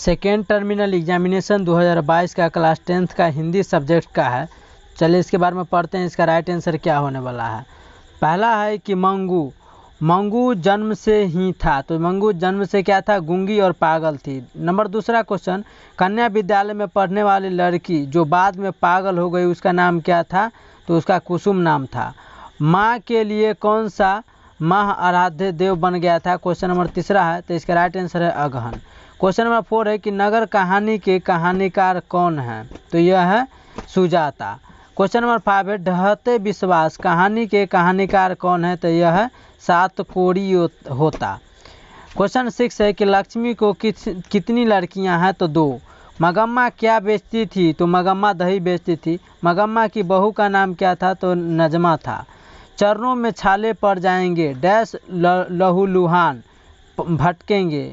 second terminal examination 2022 का class tenth का Hindi subject का है चलिए इसके बारे में पढ़ते हैं इसका राइट आंसर क्या होने वाला है पहला है कि मंगू मंगू जन्म से ही था तो मंगू जन्म से क्या था गुंगी और पागल थी नंबर दूसरा क्वेश्चन कन्या विद्यालय में पढ़ने वाली लड़की जो बाद में पागल हो गई उसका नाम क्या था तो उसका कुसुम नाम था माँ के लिए कौन सा माह आराध्य देव बन गया था क्वेश्चन नंबर तीसरा है तो इसका राइट आंसर है अगहन क्वेश्चन नंबर फोर है कि नगर कहानी के कहानीकार कौन है तो यह है सुजाता क्वेश्चन नंबर फाइव है ढहते विश्वास कहानी के कहानीकार कौन है तो यह है सात कोड़ी होता क्वेश्चन सिक्स है कि लक्ष्मी को किस कितनी लड़कियां हैं तो दो मगम्मा क्या बेचती थी तो मगम्मा दही बेचती थी मगम्मा की बहू का नाम क्या था तो नजमा था चरणों में छाले पड़ जाएंगे डैश लहूलुहान भटकेंगे